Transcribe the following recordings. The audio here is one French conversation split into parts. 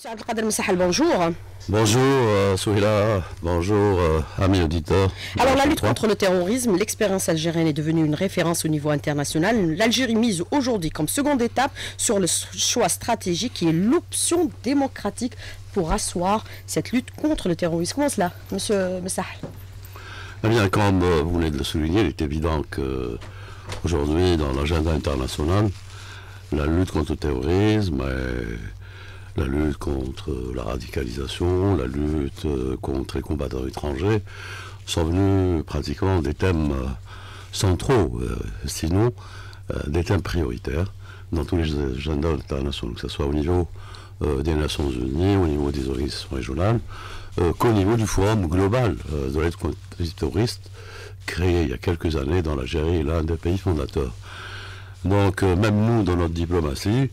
Monsieur Abdelkader Messahal, bonjour. Bonjour euh, Souhila, bonjour Ami euh, amis auditeurs. Alors la lutte contre le terrorisme, l'expérience algérienne est devenue une référence au niveau international. L'Algérie mise aujourd'hui comme seconde étape sur le choix stratégique qui est l'option démocratique pour asseoir cette lutte contre le terrorisme. Comment cela, monsieur Messahal Eh bien, comme euh, vous venez de le souligner, il est évident que aujourd'hui dans l'agenda international, la lutte contre le terrorisme est la lutte contre la radicalisation, la lutte euh, contre les combattants étrangers, sont venus pratiquement des thèmes euh, centraux, euh, sinon des thèmes prioritaires dans tous les agendas internationaux, que ce soit au niveau des Nations Unies, au niveau des organisations régionales, qu'au niveau du forum global de l'aide contre terroristes, créé il y a quelques années dans l'Algérie, l'un des pays fondateurs. Donc, même nous, dans notre diplomatie,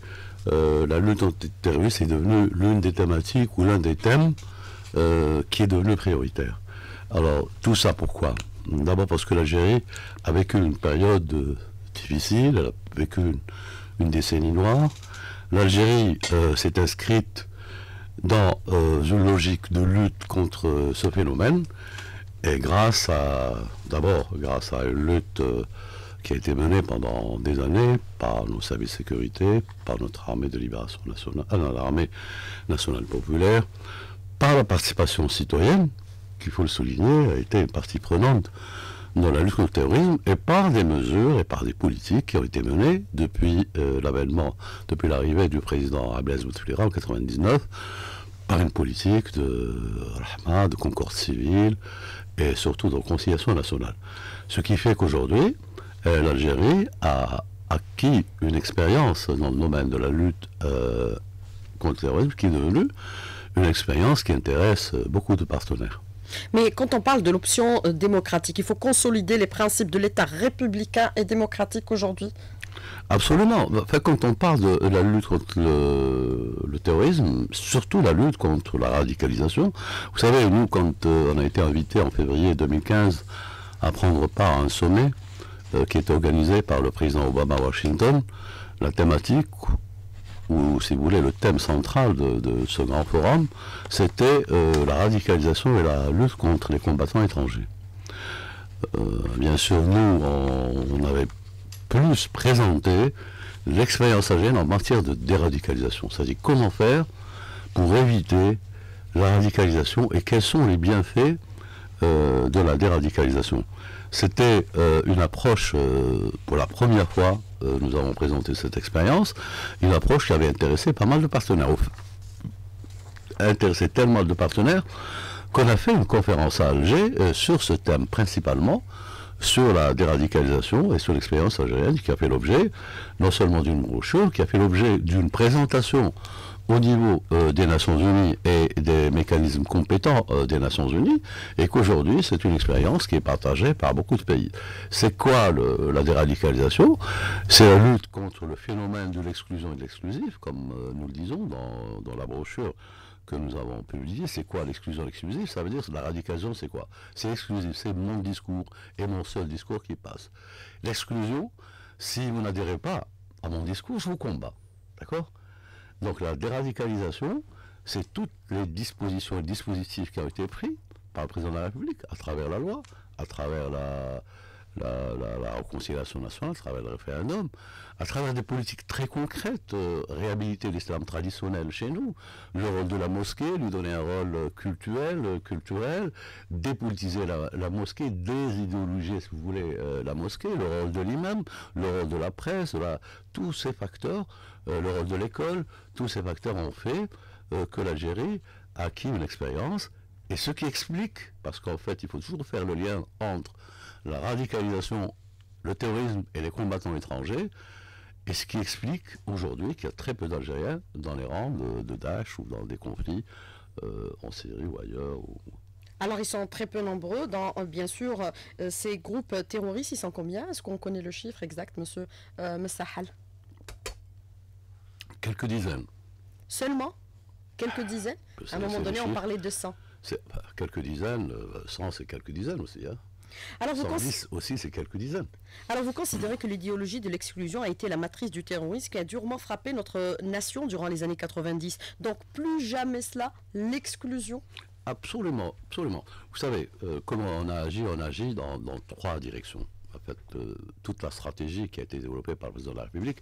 la euh, lutte antiterroriste est devenue l'une des thématiques ou l'un des thèmes euh, qui est devenu prioritaire. Alors, tout ça pourquoi D'abord parce que l'Algérie a vécu une période euh, difficile, elle a vécu une, décennie noire. L'Algérie s'est inscrite dans une logique de lutte contre ce phénomène, et grâce à, d'abord, grâce à une lutte qui a été menée pendant des années par nos services de sécurité, par notre armée de libération nationale, euh, l'armée nationale populaire, par la participation citoyenne, qu'il faut le souligner, a été une partie prenante dans la lutte contre le terrorisme et par des mesures et par des politiques qui ont été menées depuis euh, l'avènement, depuis l'arrivée du président Abdelaziz Bouteflika en 1999, par une politique de rahma, de concorde civile et surtout de conciliation nationale. Ce qui fait qu'aujourd'hui, euh, l'Algérie a acquis une expérience dans le domaine de la lutte euh, contre le terrorisme qui est devenue une expérience qui intéresse euh, beaucoup de partenaires. Mais quand on parle de l'option démocratique, il faut consolider les principes de l'État républicain et démocratique aujourd'hui Absolument. Bah, enfin, quand on parle de la lutte contre le, le, terrorisme, surtout la lutte contre la radicalisation, vous savez, nous, quand on a été invités en février 2015 à prendre part à un sommet euh, qui est organisé par le président Obama à Washington, la thématique, ou si vous voulez, le thème central de, ce grand forum, c'était euh, la radicalisation et la lutte contre les combattants étrangers. Euh, bien sûr, nous, on, avait plus présenté l'expérience algérienne en matière de déradicalisation, c'est-à-dire comment faire pour éviter la radicalisation et quels sont les bienfaits de la déradicalisation. C'était euh, une approche, euh, pour la première fois, euh, nous avons présenté cette expérience, une approche qui avait intéressé pas mal de partenaires, intéressé tellement de partenaires qu'on a fait une conférence à Alger sur ce thème principalement, sur la déradicalisation et sur l'expérience algérienne qui a fait l'objet non seulement d'une brochure, qui a fait l'objet d'une présentation au niveau euh, des Nations Unies et des mécanismes compétents euh, des Nations Unies, et qu'aujourd'hui c'est une expérience qui est partagée par beaucoup de pays. C'est quoi la déradicalisation C'est la lutte contre le phénomène de l'exclusion et de l'exclusif, comme euh, nous le disons dans, dans la brochure que nous avons publié, c'est quoi l'exclusion exclusive Ça veut dire la radicalisation, c'est quoi C'est exclusif, c'est mon discours et mon seul discours qui passe. L'exclusion, si vous n'adhérez pas à mon discours, je vous combat. D'accord donc la déradicalisation, c'est toutes les dispositions et dispositifs qui ont été pris par le président de la République, à travers la loi, à travers la, la, la, réconciliation nationale à travers le référendum, à travers des politiques très concrètes, euh, réhabiliter l'islam traditionnel chez nous, le rôle de la mosquée, lui donner un rôle culturel, culturel dépolitiser la, mosquée, désidéologiser, si vous voulez, euh, la mosquée, le rôle de l'imam, le rôle de la presse, tous ces facteurs, euh, le rôle de l'école, tous ces facteurs ont fait que l'Algérie a acquis une expérience. Et ce qui explique, parce qu'en fait, il faut toujours faire le lien entre la radicalisation, le terrorisme et les combattants étrangers, et ce qui explique aujourd'hui qu'il y a très peu d'Algériens dans les rangs de, Daesh ou dans des conflits euh, en Syrie ou ailleurs. Alors ils sont très peu nombreux dans, euh, bien sûr, euh, ces groupes terroristes, ils sont combien Est-ce qu'on connaît le chiffre exact, monsieur Quelques dizaines. Seulement Quelques dizaines À un moment donné, on parlait de 100. Bah, quelques dizaines, 100 c'est quelques dizaines aussi. Hein alors, vous aussi, c'est quelques dizaines. Alors vous considérez que l'idéologie de l'exclusion a été la matrice du terrorisme qui a durement frappé notre nation durant les années 90. Donc plus jamais cela, l'exclusion Absolument, absolument. Vous savez, euh, comment on a agi On a agi dans, trois directions. En fait, euh, toute la stratégie qui a été développée par le président de la République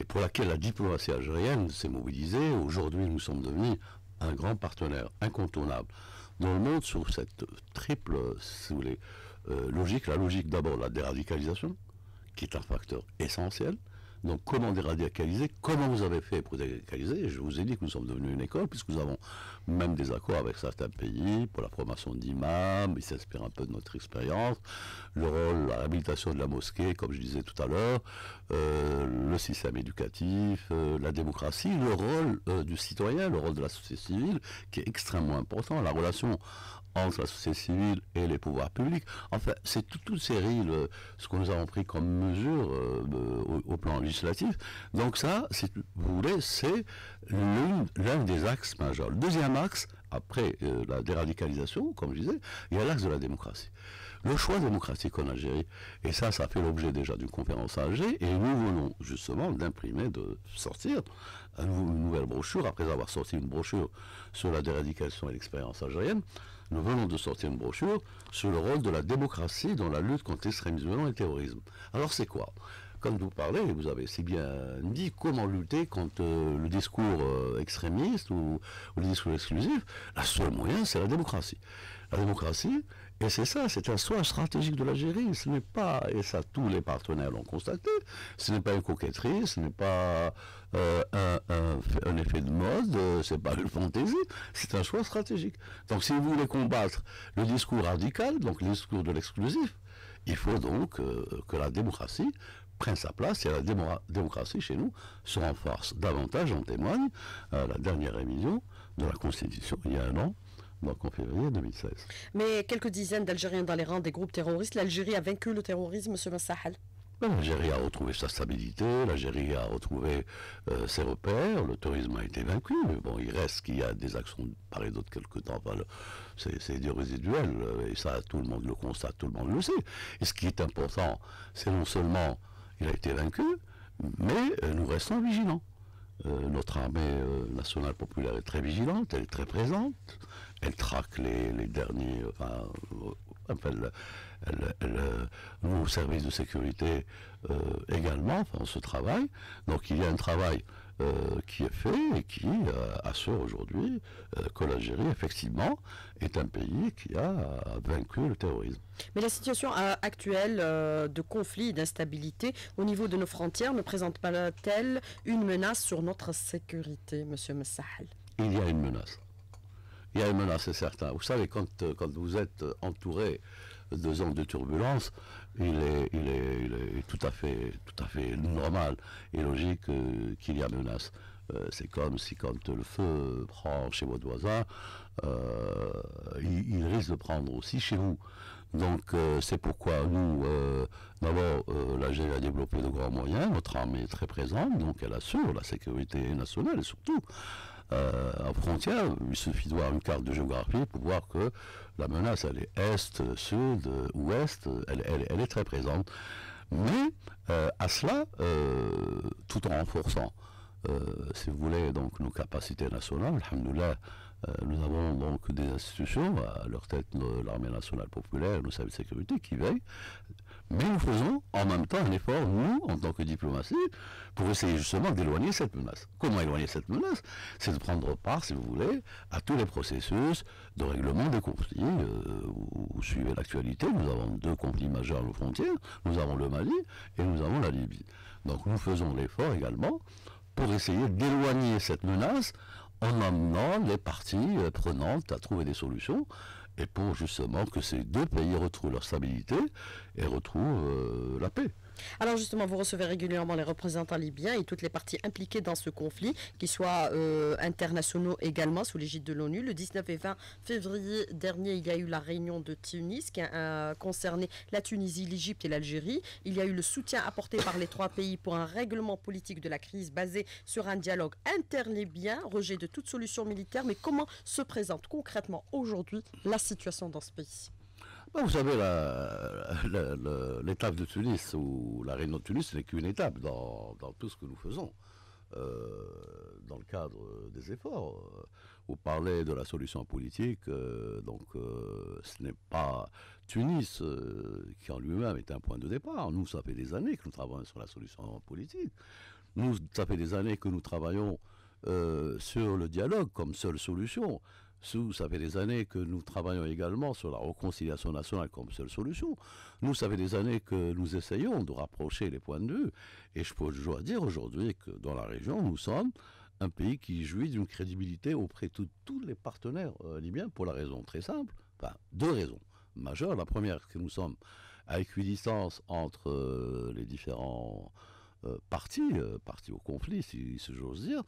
et pour laquelle la diplomatie algérienne s'est mobilisée, aujourd'hui nous sommes devenus un grand partenaire incontournable dans le monde sur cette triple, si vous voulez, euh, logique, la logique d'abord, la déradicalisation, qui est un facteur essentiel. Donc comment déradicaliser Comment vous avez fait pour déradicaliser Je vous ai dit que nous sommes devenus une école, puisque nous avons même des accords avec certains pays pour la formation d'imams, ils s'inspirent un peu de notre expérience, le rôle, la réhabilitation de la mosquée, comme je disais tout à l'heure, euh, le système éducatif, euh, la démocratie, le rôle du citoyen, le rôle de la société civile, qui est extrêmement important, la relation entre la société civile et les pouvoirs publics. Enfin, c'est toute série, euh, ce que nous avons pris comme mesure euh, au, plan législatif. Donc ça, si vous voulez, c'est l'un des axes majeurs. Le deuxième axe, après euh, la déradicalisation, comme je disais, il y a l'axe de la démocratie. Le choix démocratique en Algérie, et ça, ça fait l'objet déjà d'une conférence à Alger, et nous voulons justement d'imprimer, de sortir une nouvelle brochure, après avoir sorti une brochure sur la déradicalisation et l'expérience algérienne. Nous venons de sortir une brochure sur le rôle de la démocratie dans la lutte contre l'extrémisme et le terrorisme. Alors c'est quoi comme vous parlez, vous avez si bien dit comment lutter contre euh, le discours euh, extrémiste ou, le discours exclusif. La seule moyen, c'est la démocratie. La démocratie, et c'est ça, c'est un choix stratégique de l'Algérie. Ce n'est pas, et ça tous les partenaires l'ont constaté, ce n'est pas une coquetterie, ce n'est pas euh, un, effet de mode, euh, ce n'est pas une fantaisie, c'est un choix stratégique. Donc si vous voulez combattre le discours radical, donc le discours de l'exclusif, il faut donc euh, que la démocratie prenne sa place et la démocratie chez nous se renforce davantage, en témoigne la dernière révision de la Constitution il y a un an, février 2016. Mais quelques dizaines d'Algériens dans les rangs des groupes terroristes, l'Algérie a vaincu le terrorisme, selon Sahel ben, L'Algérie a retrouvé sa stabilité, l'Algérie a retrouvé euh, ses repères, le terrorisme a été vaincu, mais bon, il reste qu'il y a des actions par les et quelques quelque temps, c'est du résiduel, euh, et ça, tout le monde le constate, tout le monde le sait. Et ce qui est important, c'est non seulement il a été vaincu, mais euh, nous restons vigilants. notre armée nationale populaire est très vigilante, elle est très présente, elle traque les, derniers, enfin, euh, euh, nous, service de sécurité euh, également, enfin, on se travaille. Donc il y a un travail qui est fait et qui assure aujourd'hui que l'Algérie, effectivement, est un pays qui a vaincu le terrorisme. Mais la situation actuelle de conflit et d'instabilité au niveau de nos frontières ne présente pas-t-elle une menace sur notre sécurité, Monsieur Messahal Il y a une menace. Il y a une menace, c'est certain. Vous savez, quand, euh, quand vous êtes euh, entouré de zones de turbulence, il est, il est, tout, à fait, tout à fait normal et logique euh, qu'il y a menace. c'est comme si quand le feu prend chez votre voisin, il, risque de prendre aussi chez vous. Donc c'est pourquoi nous, d'abord, l'Algérie a développé de grands moyens, notre armée est très présente, donc elle assure la sécurité nationale et surtout euh, en frontière, il suffit de voir une carte de géographie pour voir que la menace, elle est est, sud, ouest, elle, elle, est très présente. Mais euh, à cela, euh, tout en renforçant, euh, si vous voulez, donc nos capacités nationales, nous avons donc des institutions, à leur tête l'armée nationale populaire, nos service de sécurité, qui veillent mais nous faisons en même temps un effort, nous, en tant que diplomatie, pour essayer justement d'éloigner cette menace. Comment éloigner cette menace C'est de prendre part, si vous voulez, à tous les processus de règlement des conflits. Euh, vous suivez l'actualité, nous avons deux conflits majeurs aux frontières, nous avons le Mali et nous avons la Libye. Donc nous faisons l'effort également pour essayer d'éloigner cette menace en amenant les parties euh, prenantes à trouver des solutions et pour justement que ces deux pays retrouvent leur stabilité et retrouvent euh, la paix. Alors justement, vous recevez régulièrement les représentants libyens et toutes les parties impliquées dans ce conflit, qu'ils soient euh, internationaux également, sous l'égide de l'ONU. Le 19 et 20 février dernier, il y a eu la réunion de Tunis qui a euh, concerné la Tunisie, l'Égypte et l'Algérie. Il y a eu le soutien apporté par les trois pays pour un règlement politique de la crise basé sur un dialogue inter-libyen, rejet de toute solution militaire. Mais comment se présente concrètement aujourd'hui la situation dans ce pays bah, vous savez, l'étape de Tunis ou la réunion de Tunis n'est qu'une étape dans, tout ce que nous faisons. Euh, dans le cadre des efforts. Vous parlez de la solution politique, euh, donc euh, ce n'est pas Tunis qui en lui-même est un point de départ. Nous, ça fait des années que nous travaillons sur la solution politique. Nous, ça fait des années que nous travaillons sur le dialogue comme seule solution ça fait des années que nous travaillons également sur la réconciliation nationale comme seule solution. Nous, ça fait des années que nous essayons de rapprocher les points de vue. Et je peux toujours dire aujourd'hui que dans la région, nous sommes un pays qui jouit d'une crédibilité auprès de tous les partenaires euh, libyens pour la raison très simple, enfin deux raisons majeures. La première, c'est que nous sommes à équidistance entre euh, les différents euh, partis, partis au conflit, si, si j'ose dire.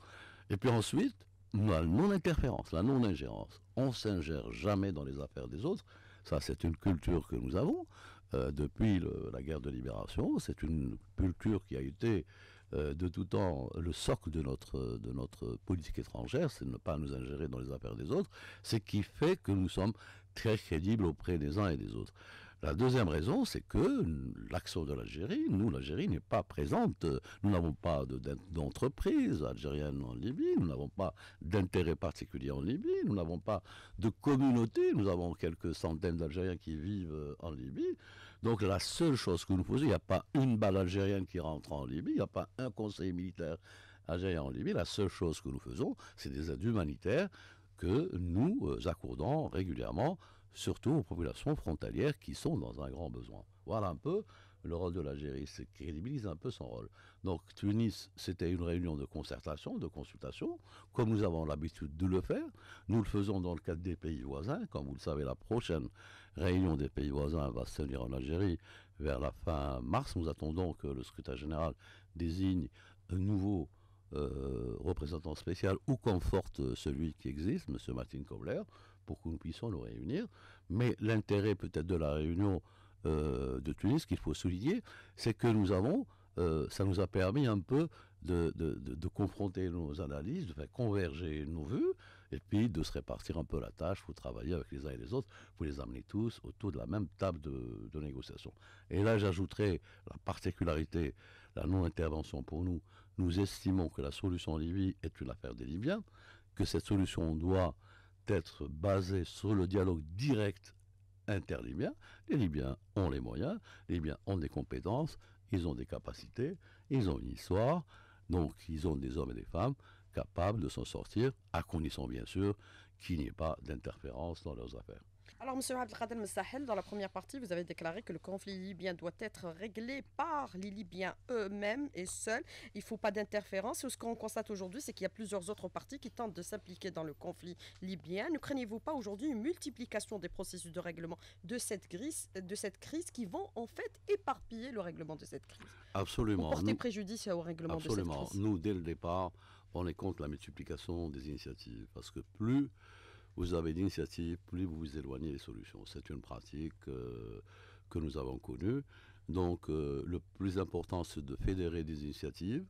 Et puis ensuite, la non-interférence, la non-ingérence. On s'ingère jamais dans les affaires des autres. Ça, c'est une culture que nous avons euh, depuis la guerre de libération. C'est une culture qui a été euh, de tout temps le socle de notre, de notre politique étrangère. C'est ne pas nous ingérer dans les affaires des autres. C'est qui fait que nous sommes très crédibles auprès des uns et des autres. La deuxième raison, c'est que l'action de l'Algérie, nous, l'Algérie n'est pas présente. Nous n'avons pas d'entreprise algérienne en Libye, nous n'avons pas d'intérêt particulier en Libye, nous n'avons pas de communauté, nous avons quelques centaines d'Algériens qui vivent en Libye. Donc la seule chose que nous faisons, il n'y a pas une balle algérienne qui rentre en Libye, il n'y a pas un conseil militaire algérien en Libye. La seule chose que nous faisons, c'est des aides humanitaires que nous euh, accordons régulièrement surtout aux populations frontalières qui sont dans un grand besoin. Voilà un peu le rôle de l'Algérie, c'est crédibilise un peu son rôle. Donc Tunis, c'était une réunion de concertation, de consultation, comme nous avons l'habitude de le faire. Nous le faisons dans le cadre des pays voisins. Comme vous le savez, la prochaine réunion des pays voisins va se tenir en Algérie vers la fin mars. Nous attendons que le secrétaire général désigne un nouveau euh, représentant spécial ou conforte celui qui existe, M. Martin Kobler, pour que nous puissions nous réunir. Mais l'intérêt peut-être de la réunion euh, de Tunis, qu'il faut souligner, c'est que nous avons, euh, ça nous a permis un peu de, confronter nos analyses, de faire converger nos vues, et puis de se répartir un peu la tâche, pour travailler avec les uns et les autres, pour les amener tous autour de la même table de, de négociation. Et là, j'ajouterai la particularité, la non-intervention pour nous nous estimons que la solution en Libye est une affaire des Libyens, que cette solution doit être basée sur le dialogue direct inter inter-libyens. Les Libyens ont les moyens, les Libyens ont des compétences, ils ont des capacités, ils ont une histoire, donc ils ont des hommes et des femmes capables de s'en sortir, à condition bien sûr qu'il n'y ait pas d'interférence dans leurs affaires. Alors, Monsieur Abdelkader Messahel, dans la première partie, vous avez déclaré que le conflit libyen doit être réglé par les Libyens eux-mêmes et seuls. Il ne faut pas d'interférence. ce qu'on constate aujourd'hui, c'est qu'il y a plusieurs autres parties qui tentent de s'impliquer dans le conflit libyen. Ne craignez-vous pas aujourd'hui une multiplication des processus de règlement de cette, crise qui vont en fait éparpiller le règlement de cette crise Absolument. Ou porter préjudice au règlement de cette crise Nous, dès le départ, on est contre la multiplication des initiatives parce que plus vous avez d'initiative, plus vous vous éloignez des solutions. C'est une pratique euh, que nous avons connue. Donc euh, le plus important, c'est de fédérer des initiatives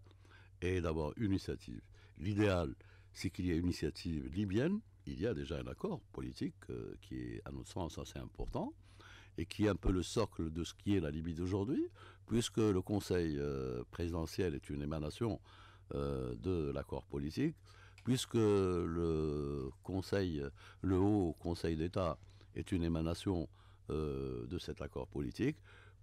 et d'avoir une initiative. L'idéal, c'est qu'il y ait une initiative libyenne. Il y a déjà un accord politique euh, qui est, à notre sens, assez important et qui est un peu le socle de ce qui est la Libye d'aujourd'hui, puisque le Conseil présidentiel est une émanation de l'accord politique puisque le Conseil, le Haut Conseil d'État est une émanation euh, de cet accord politique,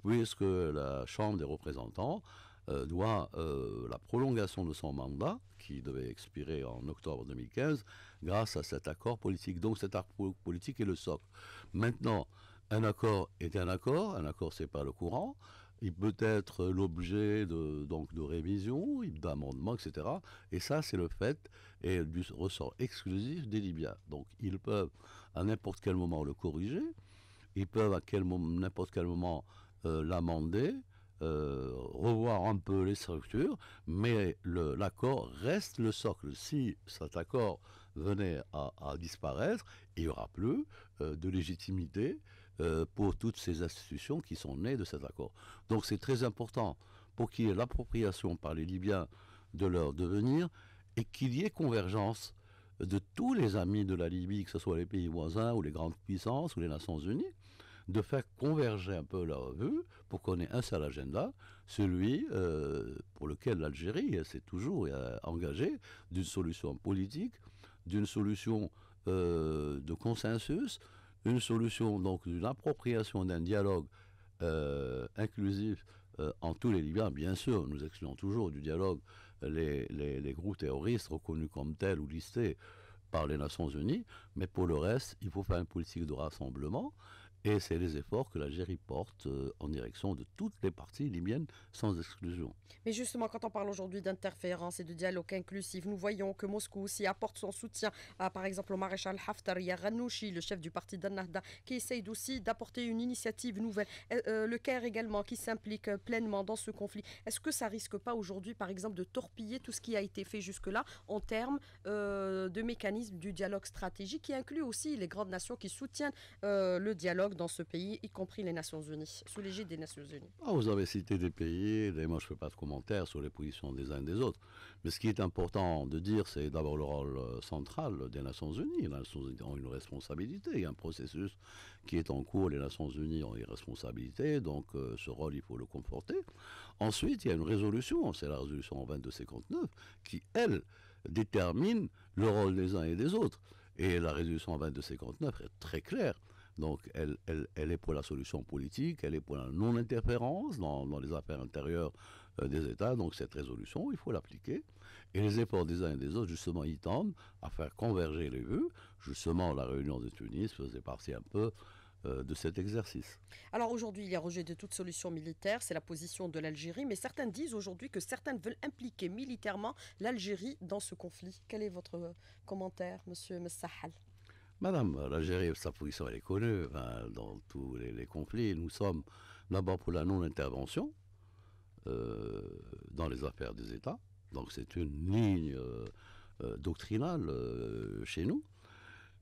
puisque la Chambre des représentants euh, doit euh, la prolongation de son mandat, qui devait expirer en octobre 2015, grâce à cet accord politique. Donc cet accord politique est le socle. Maintenant, un accord est un accord, un accord n'est pas le courant il peut être l'objet de, donc de révision, d'amendement, etc. Et ça, c'est le fait et du ressort exclusif des Libyens. Donc, ils peuvent à n'importe quel moment le corriger, ils peuvent à quel n'importe quel moment euh, l'amender, euh, revoir un peu les structures, mais l'accord reste le socle. Si cet accord venait à, disparaître, il n'y aura plus euh, de légitimité euh, pour toutes ces institutions qui sont nées de cet accord. Donc c'est très important pour qu'il y ait l'appropriation par les Libyens de leur devenir et qu'il y ait convergence de tous les amis de la Libye, que ce soit les pays voisins ou les grandes puissances ou les Nations Unies, de faire converger un peu leur vue pour qu'on ait un seul agenda, celui euh, pour lequel l'Algérie s'est toujours euh, engagée, d'une solution politique, d'une solution de consensus, une solution donc d'une appropriation d'un dialogue euh, inclusif euh, en tous les Libyens, bien sûr, nous excluons toujours du dialogue euh, les, groupes terroristes reconnus comme tels ou listés par les Nations Unies, mais pour le reste, il faut faire une politique de rassemblement et c'est les efforts que l'Algérie porte euh, en direction de toutes les parties libyennes sans exclusion. Mais justement, quand on parle aujourd'hui d'interférence et de dialogue inclusif, nous voyons que Moscou aussi apporte son soutien à, par exemple, au maréchal Haftar Yaranouchi, le chef du parti d'Annahda, qui essaye aussi d'apporter une initiative nouvelle. Euh, euh, le Caire également, qui s'implique pleinement dans ce conflit. Est-ce que ça risque pas aujourd'hui, par exemple, de torpiller tout ce qui a été fait jusque-là en termes de mécanismes du dialogue stratégique qui inclut aussi les grandes nations qui soutiennent le dialogue dans ce pays, y compris les Nations Unies, sous l'égide des Nations Unies. Ah, vous avez cité des pays, et moi je ne fais pas de commentaires sur les positions des uns et des autres. Mais ce qui est important de dire, c'est d'abord le rôle euh, central des Nations Unies. Les Nations Unies ont une responsabilité, il y a un processus qui est en cours, les Nations Unies ont une responsabilité, donc euh, ce rôle, il faut le conforter. Ensuite, il y a une résolution, c'est la résolution 2259, qui, elle, détermine le rôle des uns et des autres. Et la résolution 2259 est très claire. Donc elle, est pour la solution politique, elle est pour la non-interférence dans, les affaires intérieures euh, des États. Donc cette résolution, il faut l'appliquer. Et les efforts des uns et des autres, justement, y tendent à faire converger les vues. Justement, la réunion de Tunis faisait partie un peu euh, de cet exercice. Alors aujourd'hui, il y a rejet de toute solution militaire, c'est la position de l'Algérie, mais certains disent aujourd'hui que certains veulent impliquer militairement l'Algérie dans ce conflit. Quel est votre euh, commentaire, monsieur Messahal Madame, euh, l'Algérie, sa position, elle est connue hein, dans tous les, conflits. Nous sommes d'abord pour la non-intervention euh, dans les affaires des États. Donc c'est une ligne euh, doctrinale chez nous.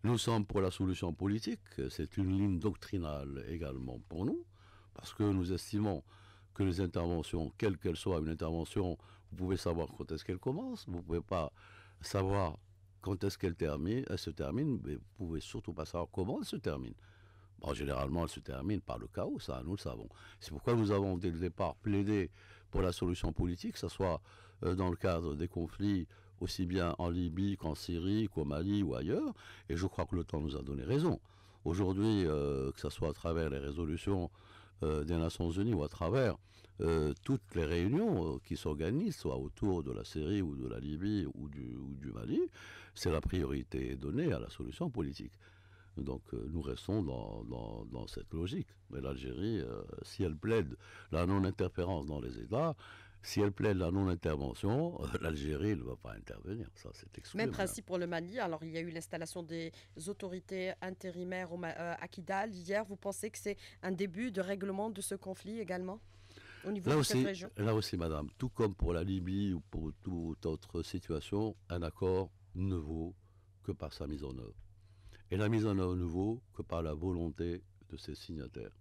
Nous sommes pour la solution politique. C'est une ligne doctrinale également pour nous, parce que nous estimons que les interventions, quelles qu'elles soient, une intervention, vous pouvez savoir quand est-ce qu'elle commence, vous ne pouvez pas savoir quand est-ce qu'elle termine, elle se termine, mais vous pouvez surtout pas savoir comment elle se termine. Bon, généralement, elle se termine par le chaos, ça, nous le savons. C'est pourquoi nous avons, dès le départ, plaidé pour la solution politique, que ce soit euh, dans le cadre des conflits, aussi bien en Libye qu'en Syrie, qu'au Mali ou ailleurs, et je crois que le temps nous a donné raison. Aujourd'hui, euh, que ce soit à travers les résolutions euh, des Nations Unies ou à travers euh, toutes les réunions euh, qui s'organisent, soit autour de la Syrie ou de la Libye ou du, Mali, c'est la priorité donnée à la solution politique. Donc nous restons dans, dans, cette logique. Mais l'Algérie, si elle plaide la non-interférence dans les États, si elle plaît la non-intervention, euh, l'Algérie ne va pas intervenir. Ça, c'est exclu. Même hein. principe pour le Mali. Alors, il y a eu l'installation des autorités intérimaires euh, à Kidal hier. Vous pensez que c'est un début de règlement de ce conflit également au niveau là aussi, cette région Là aussi, madame, tout comme pour la Libye ou pour toute autre situation, un accord ne vaut que par sa mise en œuvre. Et la mise en œuvre ne vaut que par la volonté de ses signataires.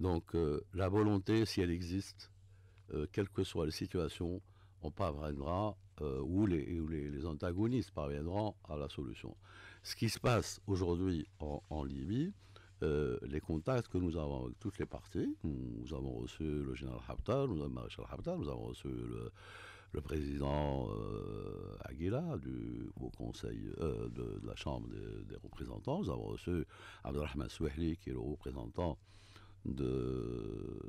Donc, euh, la volonté, si elle existe, quelles euh, quelle que soit la situation, on parviendra, euh, ou, les, antagonistes parviendront à la solution. Ce qui se passe aujourd'hui en, Libye, euh, les contacts que nous avons avec toutes les parties, nous avons reçu le général Haftar, nous avons maréchal Haftar, nous avons reçu le, président Aguila du, conseil de, la Chambre des, représentants, nous avons reçu Abdelrahman Souhli qui est le représentant de,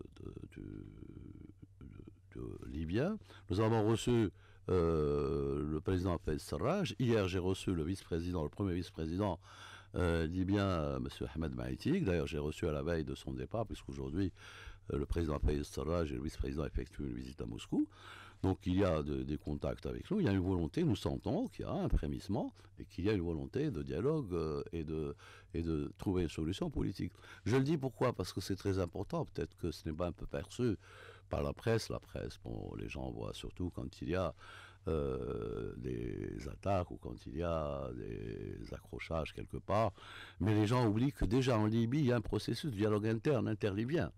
libyen. Nous avons reçu euh, le président Fayez Sarraj. Hier, j'ai reçu le vice-président, le premier vice-président euh, libyen, euh, M. Ahmed Maïtik. D'ailleurs, j'ai reçu à la veille de son départ, puisqu'aujourd'hui, le président Fayez Sarraj et le vice-président effectuent une visite à Moscou. Donc, il y a des contacts avec nous. Il y a une volonté, nous sentons qu'il y a un frémissement et qu'il y a une volonté de dialogue et, de, et de trouver une solution politique. Je le dis pourquoi Parce que c'est très important. Peut-être que ce n'est pas un peu perçu pas la presse. La presse, bon, les gens voient surtout quand il y a euh, des attaques ou quand il y a des accrochages quelque part. Mais les gens oublient que déjà en Libye, il y a un processus de dialogue interne, interlibyen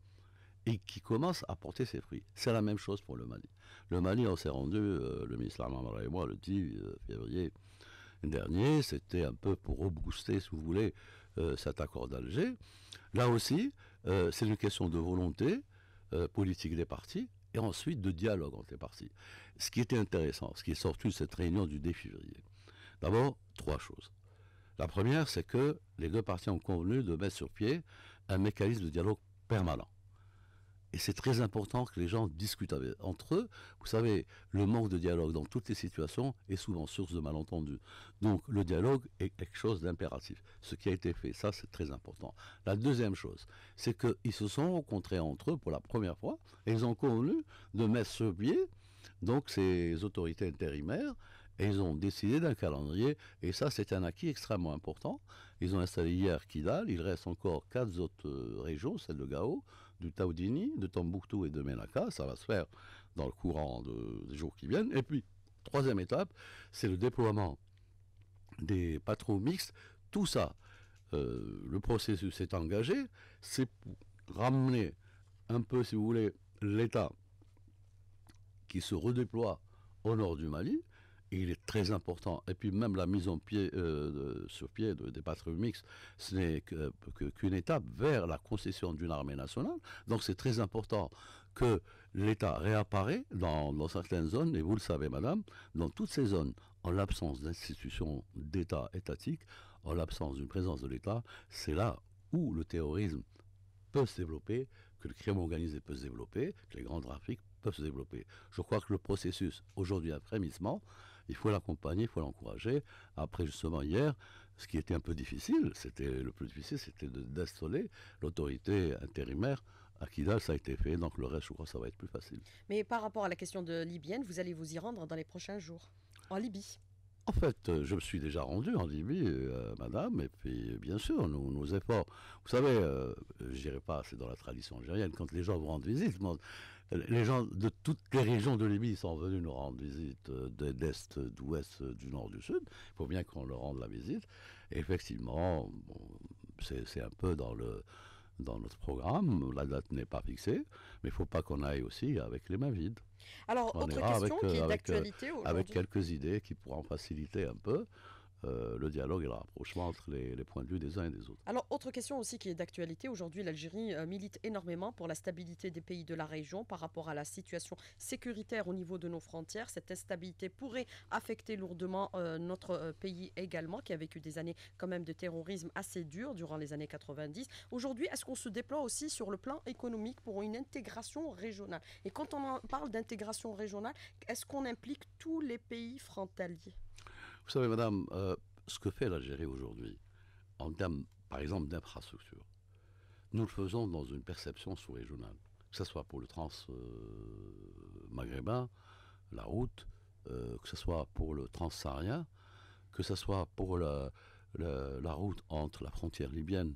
et qui commence à porter ses fruits. C'est la même chose pour le Mali. Le Mali, on s'est rendu, euh, le ministre Armand et moi, le 10 euh, février dernier, c'était un peu pour rebooster, si vous voulez, cet accord d'Alger. Là aussi, c'est une question de volonté, euh, politique des partis et ensuite de dialogue entre les partis. Ce qui était intéressant, ce qui est sorti de cette réunion du 10 février, d'abord, trois choses. La première, c'est que les deux partis ont convenu de mettre sur pied un mécanisme de dialogue permanent. Et c'est très important que les gens discutent entre eux. Vous savez, le manque de dialogue dans toutes les situations est souvent source de malentendus. Donc le dialogue est quelque chose d'impératif. Ce qui a été fait, ça c'est très important. La deuxième chose, c'est qu'ils se sont rencontrés entre eux pour la première fois et ils ont convenu de mettre ce biais, donc ces autorités intérimaires, et ils ont décidé d'un calendrier, et ça c'est un acquis extrêmement important. Ils ont installé hier Kidal, il reste encore quatre autres euh, régions, celle de Gao, du Taoudini, de Tombouctou et de Menaka. Ça va se faire dans le courant des jours qui viennent. Et puis, troisième étape, c'est le déploiement des patrouilles mixtes. Tout ça, euh, le processus est engagé. C'est pour ramener un peu, si vous voulez, l'État qui se redéploie au nord du Mali il est très important. Et puis même la mise en pied, euh, sur pied de, des patrouilles mixtes, ce n'est qu'une étape vers la concession d'une armée nationale. Donc c'est très important que l'État réapparaît dans, certaines zones, et vous le savez madame, dans toutes ces zones, en l'absence d'institutions d'État étatiques, en l'absence d'une présence de l'État, c'est là où le terrorisme peut se développer, que le crime organisé peut se développer, que les grands trafics peuvent se développer. Je crois que le processus aujourd'hui après frémissement, il faut l'accompagner, il faut l'encourager. Après, justement, hier, ce qui était un peu difficile, c'était le plus difficile, c'était d'installer l'autorité intérimaire à Kidal, ça a été fait, donc le reste, je crois, ça va être plus facile. Mais par rapport à la question de libyenne, vous allez vous y rendre dans les prochains jours, en Libye en fait, euh, je me suis déjà rendu en Libye, euh, madame, et puis euh, bien sûr, nos efforts. Vous savez, j'irai je n'irai pas, c'est dans la tradition algérienne, quand les gens vous rendent visite, les gens de toutes les régions de Libye sont venus nous rendre visite, euh, d'est, d'ouest, euh, du nord, du sud. Il faut bien qu'on leur rende la visite. effectivement, c'est un peu dans notre programme. La date n'est pas fixée, mais il ne faut pas qu'on aille aussi avec les mains vides. Alors, On autre question qui est euh, d'actualité Avec quelques idées qui pourront faciliter un peu. Euh, le dialogue et le rapprochement entre les, points de vue des uns et des autres. Alors, autre question aussi qui est d'actualité, aujourd'hui l'Algérie euh, milite énormément pour la stabilité des pays de la région par rapport à la situation sécuritaire au niveau de nos frontières. Cette instabilité pourrait affecter lourdement euh, notre pays également, qui a vécu des années quand même de terrorisme assez dur durant les années 90. Aujourd'hui, est-ce qu'on se déploie aussi sur le plan économique pour une intégration régionale Et quand on parle d'intégration régionale, est-ce qu'on implique tous les pays frontaliers vous savez, madame, euh, ce que fait l'Algérie aujourd'hui, en termes, par exemple, d'infrastructures, nous le faisons dans une perception sous-régionale, que ce soit pour le trans euh, maghrébin, la route, euh, que ce soit pour le transsaharien, que ce soit pour la, la route entre la frontière libyenne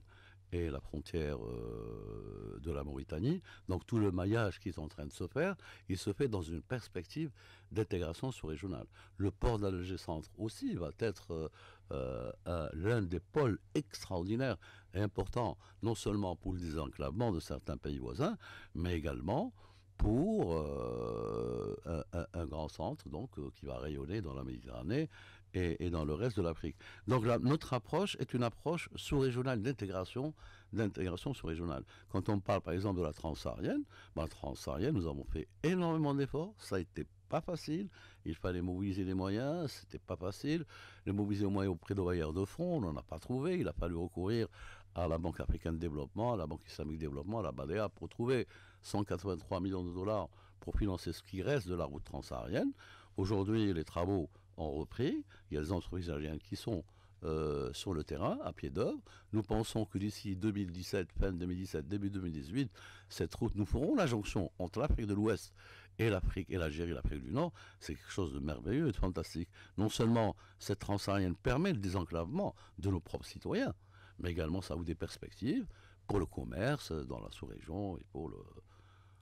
et la frontière euh, de la Mauritanie. Donc tout le maillage qui est en train de se faire, il se fait dans une perspective d'intégration sous-régionale. Le port d'Alger Centre aussi va être euh, euh, l'un des pôles extraordinaires et importants, non seulement pour le désenclavement de certains pays voisins, mais également pour un, grand centre donc qui va rayonner dans la Méditerranée et, dans le reste de l'Afrique. Donc notre approche est une approche sous-régionale d'intégration, d'intégration sous-régionale. Quand on parle par exemple de la transsaharienne, ben, la transsaharienne, nous avons fait énormément d'efforts, ça a été pas facile. Il fallait mobiliser les moyens, c'était pas facile. Les mobiliser les moyens auprès de bailleurs de fonds, on n'en a pas trouvé. Il a fallu recourir à la Banque africaine de développement, à la Banque islamique de développement, à la BADEA pour trouver 183 millions de dollars pour financer ce qui reste de la route transsaharienne. Aujourd'hui, les travaux ont repris. Il y a des entreprises algériennes qui sont euh, sur le terrain, à pied d'œuvre. Nous pensons que d'ici 2017, fin 2017, début 2018, cette route, nous ferons la jonction entre l'Afrique de l'Ouest et l'Afrique et l'Algérie, l'Afrique du Nord. C'est quelque chose de merveilleux et de fantastique. Non seulement cette transsaharienne permet le désenclavement de nos propres citoyens, mais également ça ouvre des perspectives pour le commerce dans la sous-région et pour le,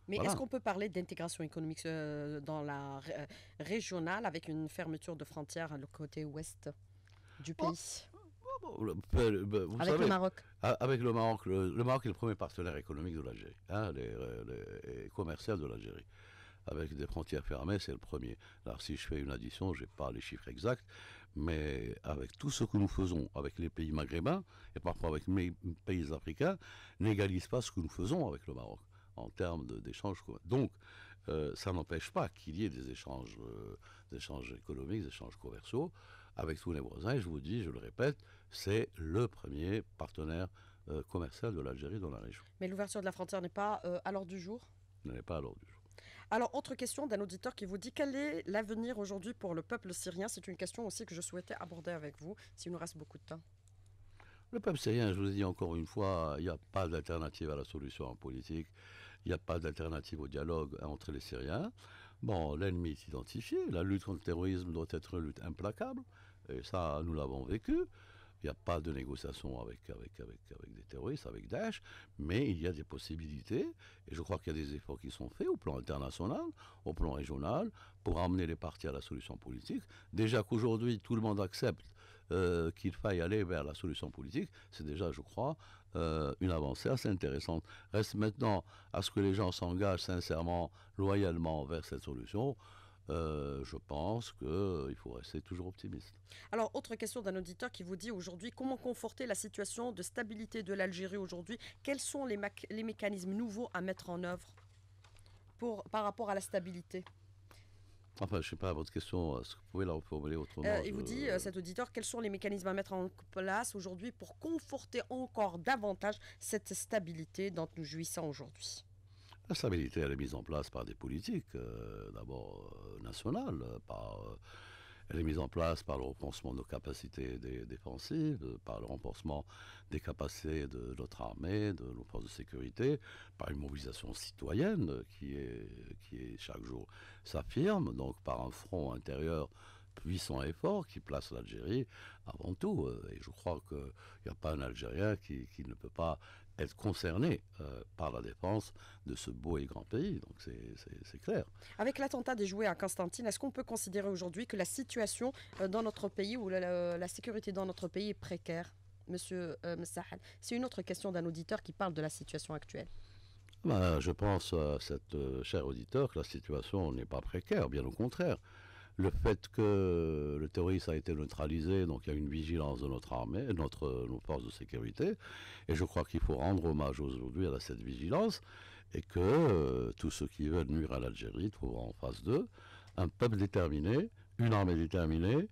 mais est-ce qu'on peut parler d'intégration économique euh, dans la euh, régionale avec une fermeture de frontières, le côté ouest du oh. pays avec le Maroc. Avec le Maroc, le, Maroc est le premier partenaire économique de l'Algérie, hein, euh, commercial de l'Algérie. Avec des frontières fermées, c'est le premier. Alors si je fais une addition, je n'ai pas les chiffres exacts, mais avec tout ce que nous faisons avec les pays maghrébins et parfois avec les pays africains, n'égalise pas ce que nous faisons avec le Maroc en termes d'échanges. Donc, euh, ça n'empêche pas qu'il y ait des échanges, euh, des économiques, des échanges commerciaux avec tous les voisins. Et je vous dis, je le répète, c'est le premier partenaire euh, commercial de l'Algérie dans la région. Mais l'ouverture de la frontière n'est pas à l'ordre du jour N'est pas à l'ordre du jour. Alors, autre question d'un auditeur qui vous dit quel est l'avenir aujourd'hui pour le peuple syrien C'est une question aussi que je souhaitais aborder avec vous, s'il nous reste beaucoup de temps. Le peuple syrien, je vous dis encore une fois, il n'y a pas d'alternative à la solution en politique. Il n'y a pas d'alternative au dialogue entre les Syriens. Bon, l'ennemi est identifié. La lutte contre le terrorisme doit être une lutte implacable. Et ça, nous l'avons vécu. Il n'y a pas de négociation avec, avec, avec, avec des terroristes, avec Daesh, mais il y a des possibilités, et je crois qu'il y a des efforts qui sont faits au plan international, au plan régional, pour amener les partis à la solution politique. Déjà qu'aujourd'hui, tout le monde accepte euh, qu'il faille aller vers la solution politique, c'est déjà, je crois, euh, une avancée assez intéressante. Reste maintenant à ce que les gens s'engagent sincèrement, loyalement vers cette solution. Euh, je pense qu'il faut rester toujours optimiste. Alors, autre question d'un auditeur qui vous dit aujourd'hui comment conforter la situation de stabilité de l'Algérie aujourd'hui Quels sont les, mécanismes nouveaux à mettre en œuvre par rapport à la stabilité Enfin, je ne sais pas, votre question, euh, est-ce que vous pouvez la reformuler autrement euh, Il vous dit, euh, cet auditeur, quels sont les mécanismes à mettre en place aujourd'hui pour conforter encore davantage cette stabilité dont nous jouissons aujourd'hui la stabilité, elle est mise en place par des politiques, d'abord nationales, par elle est mise en place par le renforcement de nos capacités défensives, par le renforcement des capacités de notre armée, de nos forces de sécurité, par une mobilisation citoyenne qui est, qui est chaque jour s'affirme, donc par un front intérieur puissant et fort qui place l'Algérie avant tout. Et je crois qu'il n'y a pas un Algérien qui, ne peut pas être concerné euh, par la défense de ce beau et grand pays. Donc c'est clair. Avec l'attentat déjoué à Constantine, est-ce qu'on peut considérer aujourd'hui que la situation euh, dans notre pays ou la, sécurité dans notre pays est précaire Monsieur euh, c'est une autre question d'un auditeur qui parle de la situation actuelle. Ben, je pense, à euh, cher auditeur, que la situation n'est pas précaire, bien au contraire le fait que le terrorisme a été neutralisé, donc il y a une vigilance de notre armée, de notre, nos forces de sécurité, et je crois qu'il faut rendre hommage aujourd'hui à cette vigilance, et que euh, tous ceux qui veulent nuire à l'Algérie trouveront en face d'eux un peuple déterminé, une armée déterminée,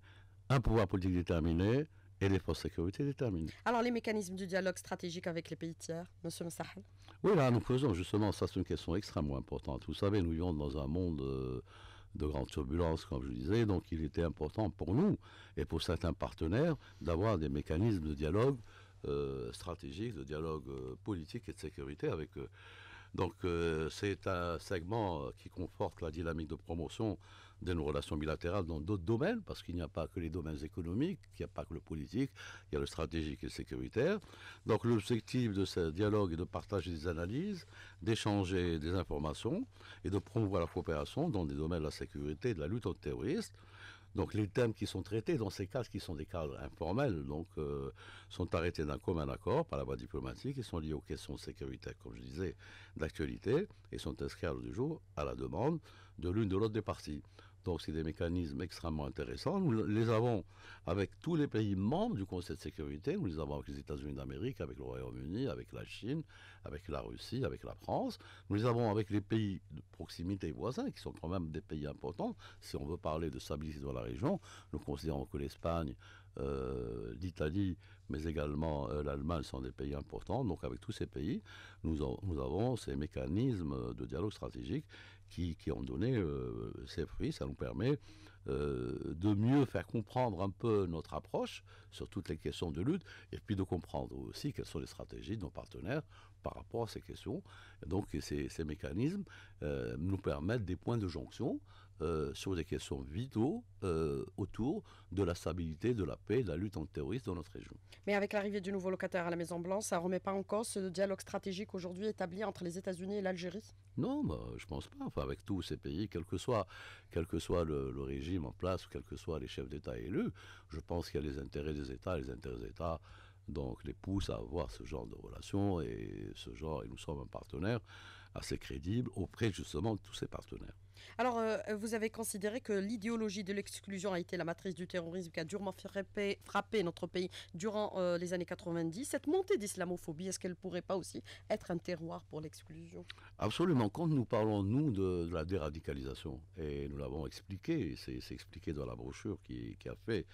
un pouvoir politique déterminé, et les forces de sécurité déterminées. Alors, les mécanismes du dialogue stratégique avec les pays tiers, monsieur Moussahel Oui, là, nous faisons justement, ça c'est une question extrêmement importante. Vous savez, nous vivons dans un monde euh, de grandes turbulences, comme je disais. Donc il était important pour nous et pour certains partenaires d'avoir des mécanismes de dialogue euh, stratégique, de dialogue euh, politique et de sécurité avec, eux. Donc euh, c'est un segment euh, qui conforte la dynamique de promotion de nos relations bilatérales dans d'autres domaines, parce qu'il n'y a pas que les domaines économiques, il n'y a pas que le politique, il y a le stratégique et le sécuritaire. Donc l'objectif de ce dialogue est de partager des analyses, d'échanger des informations et de promouvoir la coopération dans des domaines de la sécurité et de la lutte le terrorisme. Donc les thèmes qui sont traités dans ces cadres, qui sont des cadres informels, euh, sont arrêtés d'un commun accord par la voie diplomatique, ils sont liés aux questions de sécurité, comme je disais, d'actualité, et sont inscrits à du jour à la demande de l'une de l'autre des parties. Donc c'est des mécanismes extrêmement intéressants. Nous les avons avec tous les pays membres du Conseil de sécurité, nous les avons avec les États-Unis d'Amérique, avec le Royaume-Uni, avec la Chine, avec la Russie, avec la France. Nous les avons avec les pays de proximité voisins, qui sont quand même des pays importants. Si on veut parler de stabilité dans la région, nous considérons que l'Espagne, euh, l'Italie, mais également euh, l'Allemagne sont des pays importants. Donc avec tous ces pays, nous avons ces mécanismes de dialogue stratégique qui, ont donné euh, ces fruits. Ça nous permet euh, de mieux faire comprendre un peu notre approche sur toutes les questions de lutte et puis de comprendre aussi quelles sont les stratégies de nos partenaires par rapport à ces questions. donc ces mécanismes euh, nous permettent des points de jonction euh, sur des questions vitaux euh, autour de la stabilité, de la paix, de la lutte antiterroriste dans notre région. Mais avec l'arrivée du nouveau locataire à la Maison-Blanche, ça ne remet pas en cause ce dialogue stratégique aujourd'hui établi entre les États-Unis et l'Algérie Non, bah, je ne pense pas. Enfin, avec tous ces pays, quel que soit, quel que soit le, régime en place, quel que soient les chefs d'État élus, je pense qu'il y a les intérêts des États, les intérêts des États donc les poussent à avoir ce genre de relations, et ce genre, et nous sommes un partenaire, assez crédible auprès justement de tous ses partenaires. Alors, euh, vous avez considéré que l'idéologie de l'exclusion a été la matrice du terrorisme qui a durement frappé, notre pays durant euh, les années 90. Cette montée d'islamophobie, est-ce qu'elle ne pourrait pas aussi être un terroir pour l'exclusion Absolument. Quand nous parlons, nous, de, la déradicalisation, et nous l'avons expliqué, c'est expliqué dans la brochure qui, qui a fait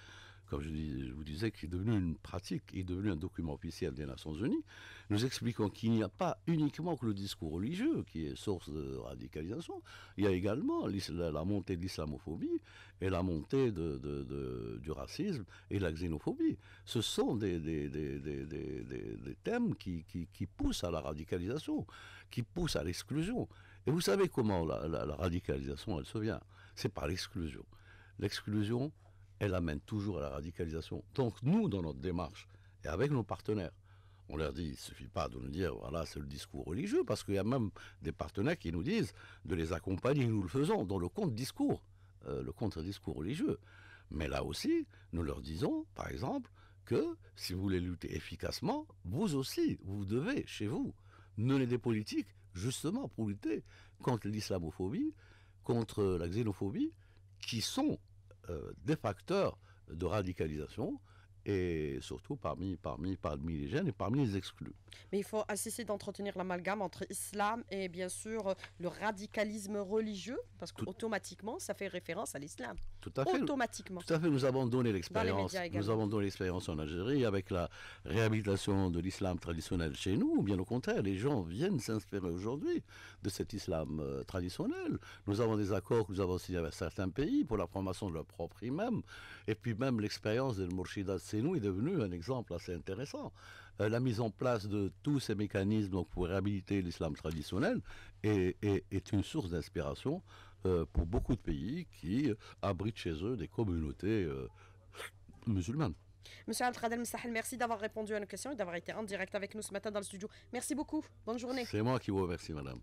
comme je, je vous disais, qui est devenu une pratique, qui est devenu un document officiel des Nations Unies, nous expliquons qu'il n'y a pas uniquement que le discours religieux qui est source de radicalisation, il y a également la montée de l'islamophobie et la montée de, du racisme et de la xénophobie. Ce sont des, des, thèmes qui, poussent à la radicalisation, qui poussent à l'exclusion. Et vous savez comment la, la radicalisation, elle se vient C'est par l'exclusion. L'exclusion, elle amène toujours à la radicalisation. Donc nous, dans notre démarche, et avec nos partenaires, on leur dit, il suffit pas de nous dire, voilà, c'est le discours religieux, parce qu'il y a même des partenaires qui nous disent de les accompagner, nous le faisons, dans le contre-discours, euh, le contre-discours religieux. Mais là aussi, nous leur disons, par exemple, que si vous voulez lutter efficacement, vous aussi, vous devez, chez vous, mener des politiques justement pour lutter contre l'islamophobie, contre la xénophobie, qui sont euh, des facteurs de radicalisation et surtout parmi, parmi, parmi les jeunes et parmi les exclus. Mais il faut cesser d'entretenir l'amalgame entre islam et bien sûr le radicalisme religieux, parce qu'automatiquement, ça fait référence à l'islam. Tout à fait. Automatiquement. Tout à fait. Nous avons donné l'expérience. Nous avons donné l'expérience en Algérie avec la réhabilitation de l'islam traditionnel chez nous. Bien au contraire, les gens viennent s'inspirer aujourd'hui de cet islam euh, traditionnel. Nous avons des accords que nous avons signés avec certains pays pour la formation de leur propre imam. Et puis même l'expérience de Mourchida Senou est devenue un exemple assez intéressant. Euh, la mise en place de tous ces mécanismes pour réhabiliter l'islam traditionnel est, une source d'inspiration euh, pour beaucoup de pays qui abritent chez eux des communautés euh, musulmanes. Monsieur Al-Khadel merci d'avoir répondu à nos questions et d'avoir été en direct avec nous ce matin dans le studio. Merci beaucoup. Bonne journée. C'est moi qui vous remercie, madame.